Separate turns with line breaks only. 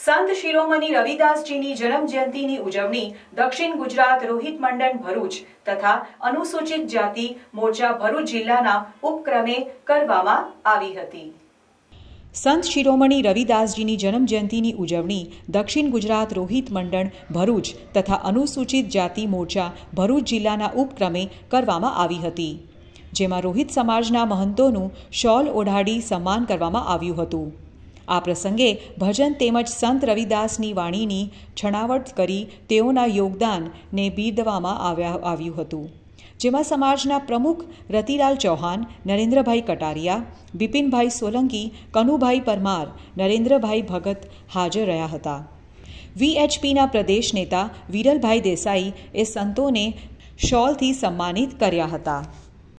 સંત શિરોમણી રવિદાસજીની જન્મ જયંતિની ઉજવણી દક્ષિણ ગુજરાત રોહિત મંડળ ભરૂચ તથા અનુસૂચિત જાતિ મોરચા ભરૂચ જિલ્લાના ઉપક્રમે કરવામાં આવી હતી સંત શિરોમણી રવિદાસજીની જન્મજયંતિની ઉજવણી દક્ષિણ ગુજરાત રોહિત મંડળ ભરૂચ તથા અનુસૂચિત જાતિ મોરચા ભરૂચ જિલ્લાના ઉપક્રમે કરવામાં આવી હતી જેમાં રોહિત સમાજના મહંતોનું શોલ ઓઢાડી સન્માન કરવામાં આવ્યું હતું આ પ્રસંગે ભજન તેમજ સંત રવિદાસની વાણીની છણાવટ કરી તેઓના યોગદાનને બિરદવામાં આવ્યા આવ્યું હતું જેમાં સમાજના પ્રમુખ રતિલાલ ચૌહાણ નરેન્દ્રભાઈ કટારિયા બિપિનભાઈ સોલંકી કનુભાઈ પરમાર નરેન્દ્રભાઈ ભગત હાજર રહ્યા હતા વીએચપીના પ્રદેશ નેતા વિરલભાઈ દેસાઈ એ સંતોને શોલથી સન્માનિત કર્યા હતા